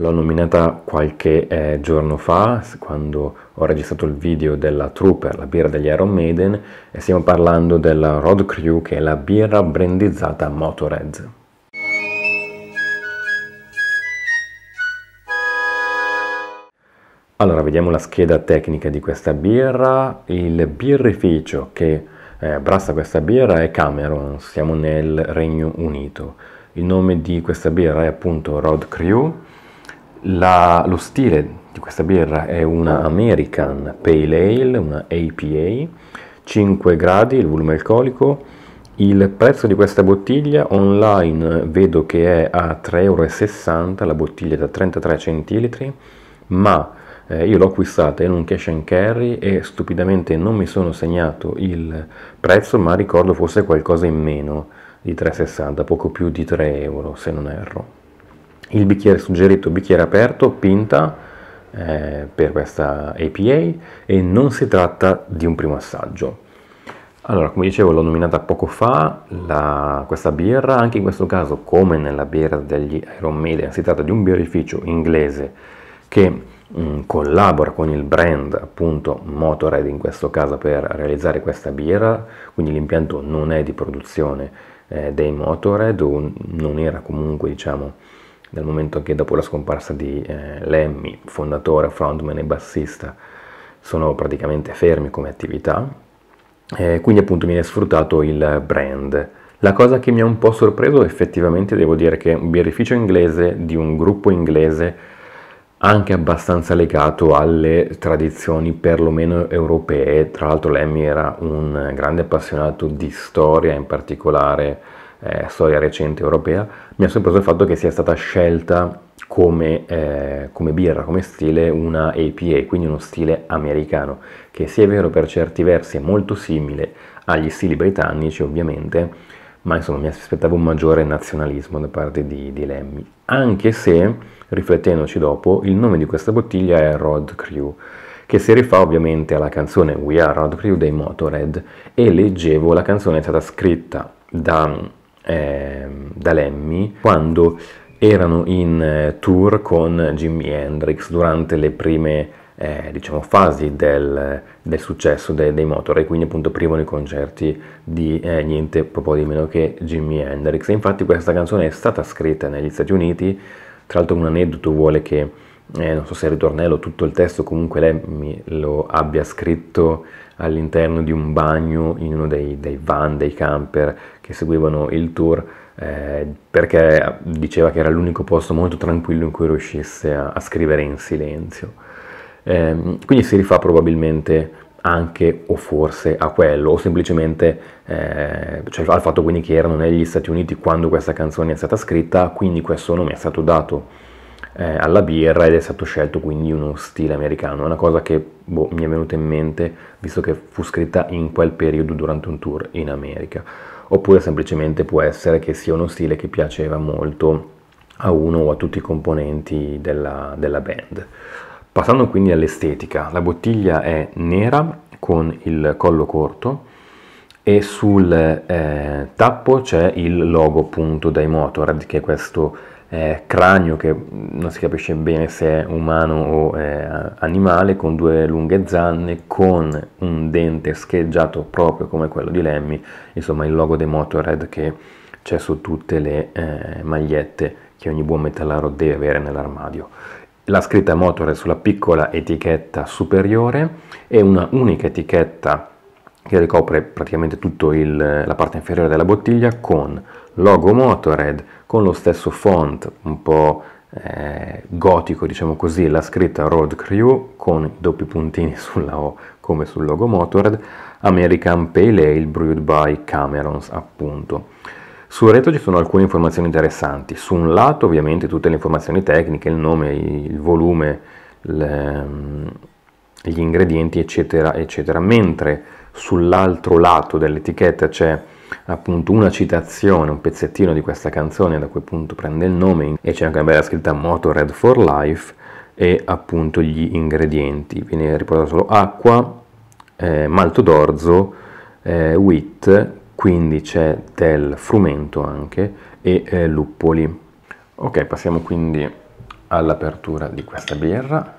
L'ho nominata qualche eh, giorno fa quando ho registrato il video della Trooper, la birra degli Iron Maiden, e stiamo parlando della Rod Crew che è la birra brandizzata Motorhead. Allora, vediamo la scheda tecnica di questa birra. Il birrificio che eh, brassa questa birra è Cameron, siamo nel Regno Unito. Il nome di questa birra è appunto Rod Crew la, lo stile di questa birra è una American Pale Ale, una APA, 5 gradi il volume alcolico. Il prezzo di questa bottiglia online vedo che è a 3,60 euro, la bottiglia da 33 centilitri, ma eh, io l'ho acquistata in un cash and carry e stupidamente non mi sono segnato il prezzo, ma ricordo fosse qualcosa in meno di 3,60, poco più di 3 euro se non erro il bicchiere suggerito bicchiere aperto, pinta eh, per questa APA e non si tratta di un primo assaggio. Allora, come dicevo, l'ho nominata poco fa, la, questa birra, anche in questo caso, come nella birra degli Iron Maiden, si tratta di un birrificio inglese che mh, mm, collabora con il brand, appunto Motorhead in questo caso, per realizzare questa birra, quindi l'impianto non è di produzione eh, dei Motorhead, o non era comunque, diciamo, dal momento che dopo la scomparsa di eh, Lemmy, fondatore, frontman e bassista, sono praticamente fermi come attività, eh, quindi appunto viene sfruttato il brand. La cosa che mi ha un po' sorpreso effettivamente devo dire che un birrificio inglese di un gruppo inglese anche abbastanza legato alle tradizioni perlomeno europee, tra l'altro Lemmy era un grande appassionato di storia in particolare eh, storia recente europea, mi ha sorpreso il fatto che sia stata scelta come, eh, come, birra, come stile una APA, quindi uno stile americano, che sì è vero per certi versi è molto simile agli stili britannici ovviamente, ma insomma mi aspettavo un maggiore nazionalismo da parte di, di Lemmy, anche se, riflettendoci dopo, il nome di questa bottiglia è Rod Crew, che si rifà ovviamente alla canzone We Are Rod Crew dei Motorhead e leggevo la canzone è stata scritta da eh, da Lemmy quando erano in eh, tour con Jimi Hendrix durante le prime eh, diciamo, fasi del, del successo de, dei Motor e quindi appunto primo nei concerti di eh, niente proprio di meno che Jimi Hendrix. E infatti questa canzone è stata scritta negli Stati Uniti, tra l'altro un aneddoto vuole che eh, non so se il ritornello, tutto il testo comunque lei mi lo abbia scritto all'interno di un bagno in uno dei, dei van, dei camper che seguivano il tour eh, perché diceva che era l'unico posto molto tranquillo in cui riuscisse a, a scrivere in silenzio. Eh, quindi si rifà probabilmente anche o forse a quello, o semplicemente eh, cioè al fatto quindi che erano negli Stati Uniti quando questa canzone è stata scritta, quindi questo nome è stato dato eh, alla birra ed è stato scelto quindi uno stile americano, una cosa che boh, mi è venuta in mente visto che fu scritta in quel periodo durante un tour in America, oppure semplicemente può essere che sia uno stile che piaceva molto a uno o a tutti i componenti della, della band. Passando quindi all'estetica, la bottiglia è nera con il collo corto e sul eh, tappo c'è il logo appunto dai Motorrad che è questo eh, cranio che non si capisce bene se è umano o eh, animale, con due lunghe zanne, con un dente scheggiato proprio come quello di Lemmy, insomma il logo dei Motorhead che c'è su tutte le eh, magliette che ogni buon metallaro deve avere nell'armadio. La scritta Motorhead sulla piccola etichetta superiore è una unica etichetta che ricopre praticamente tutta la parte inferiore della bottiglia con logo Motorhead, con lo stesso font un po' eh, gotico, diciamo così, la scritta Road Crew con doppi puntini sulla O come sul logo Motorhead, American Pale Ale Brewed by Camerons appunto. Sul retro ci sono alcune informazioni interessanti, su un lato ovviamente tutte le informazioni tecniche, il nome, il volume, le, ehm, gli ingredienti eccetera eccetera mentre sull'altro lato dell'etichetta c'è appunto una citazione un pezzettino di questa canzone da quel punto prende il nome e c'è anche una bella scritta Motorhead for Life e appunto gli ingredienti viene riportato solo acqua eh, malto d'orzo eh, wheat quindi c'è del frumento anche e eh, luppoli ok passiamo quindi all'apertura di questa birra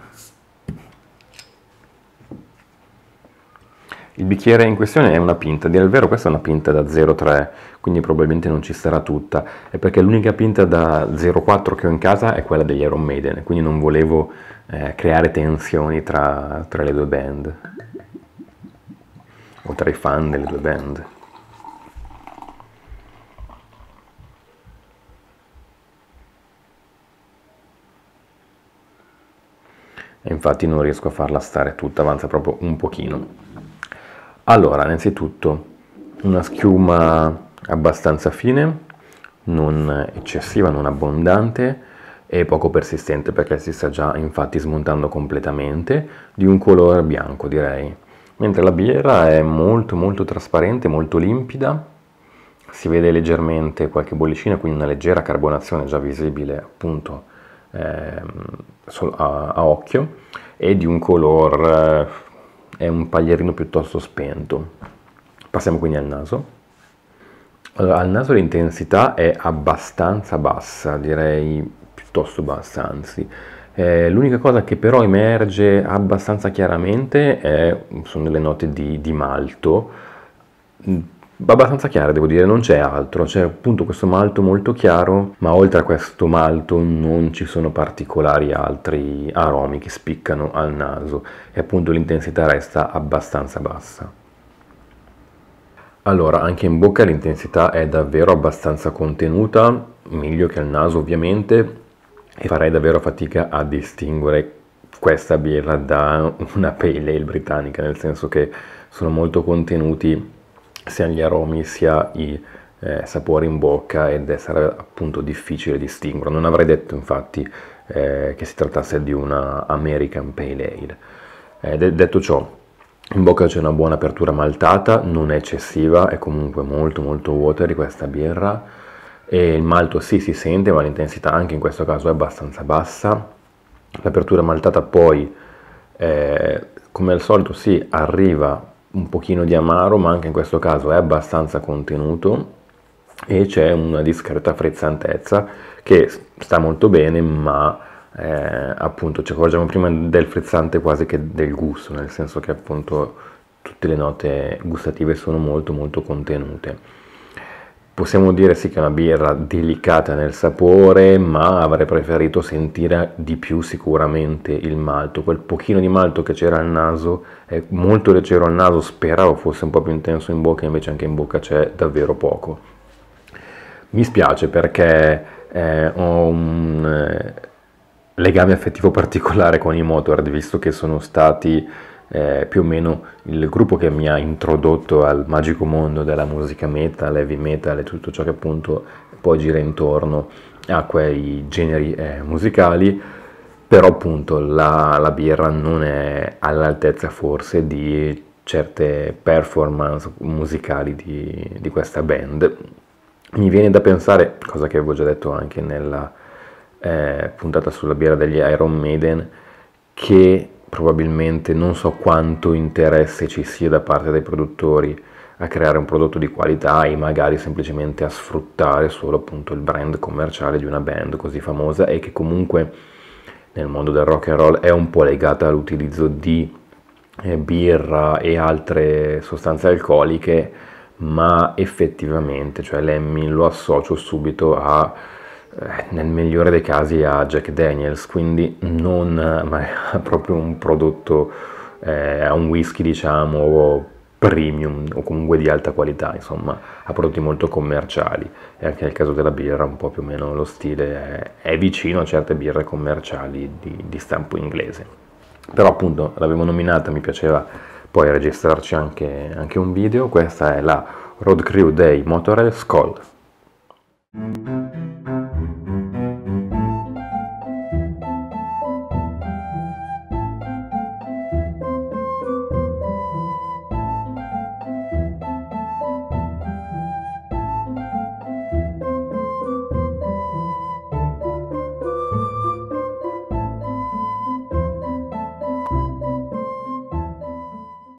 Il bicchiere in questione è una pinta, a dire il vero questa è una pinta da 0,3, quindi probabilmente non ci sarà tutta, è perché l'unica pinta da 0,4 che ho in casa è quella degli Iron Maiden, quindi non volevo eh, creare tensioni tra, tra le due band, o tra i fan delle due band. E infatti non riesco a farla stare tutta, avanza proprio un pochino. Allora, innanzitutto una schiuma abbastanza fine, non eccessiva, non abbondante e poco persistente perché si sta già infatti smontando completamente, di un colore bianco direi. Mentre la birra è molto molto trasparente, molto limpida, si vede leggermente qualche bollicina, quindi una leggera carbonazione già visibile appunto eh, a, a occhio e di un colore eh, è un paglierino piuttosto spento. Passiamo quindi al naso. Allora, al naso l'intensità è abbastanza bassa, direi piuttosto bassa, anzi. Eh, l'unica cosa che però emerge abbastanza chiaramente è, sono delle note di, di malto, abbastanza chiara devo dire, non c'è altro, c'è appunto questo malto molto chiaro, ma oltre a questo malto non ci sono particolari altri aromi che spiccano al naso e appunto l'intensità resta abbastanza bassa. Allora, anche in bocca l'intensità è davvero abbastanza contenuta, meglio che al naso ovviamente, e farei davvero fatica a distinguere questa birra da una pale ale britannica, nel senso che sono molto contenuti sia gli aromi sia i eh, sapori in bocca ed essere appunto difficile distinguere. Non avrei detto infatti eh, che si trattasse di una American Pale Ale. Eh, de- detto ciò, in bocca c'è una buona apertura maltata, non è eccessiva, è comunque molto molto watery questa birra e il malto sì si sente ma l'intensità anche in questo caso è abbastanza bassa. L'apertura maltata poi eh, come al solito si arriva un pochino di amaro, ma anche in questo caso è abbastanza contenuto e c'è una discreta frizzantezza che sta molto bene, ma eh, appunto ci accorgiamo prima del frizzante quasi che del gusto, nel senso che appunto tutte le note gustative sono molto molto contenute. Possiamo dire sì che è una birra delicata nel sapore, ma avrei preferito sentire di più sicuramente il malto. Quel pochino di malto che c'era al naso, è molto leggero al naso, speravo fosse un po' più intenso in bocca, invece anche in bocca c'è davvero poco. Mi spiace perché eh, ho un eh, legame affettivo particolare con i Motorhead, visto che sono stati eh, più o meno il gruppo che mi ha introdotto al magico mondo della musica metal, heavy metal e tutto ciò che appunto poi gira intorno a quei generi eh, musicali, però appunto la, la birra non è all'altezza forse di certe performance musicali di, di questa band. Mi viene da pensare, cosa che avevo già detto anche nella eh, puntata sulla birra degli Iron Maiden, che probabilmente non so quanto interesse ci sia da parte dei produttori a creare un prodotto di qualità e magari semplicemente a sfruttare solo appunto il brand commerciale di una band così famosa e che comunque nel mondo del rock and roll è un po' legata all'utilizzo di eh, birra e altre sostanze alcoliche ma effettivamente cioè Lemmy lo associo subito a eh, nel migliore dei casi a Jack Daniels, quindi non ma è proprio un prodotto, eh, un whisky diciamo premium o comunque di alta qualità, insomma, a prodotti molto commerciali e anche nel caso della birra un po' più o meno lo stile è, è vicino a certe birre commerciali di, di stampo inglese. Però appunto l'avevo nominata, mi piaceva poi registrarci anche, anche un video, questa è la Road Crew Day Motorel Skull.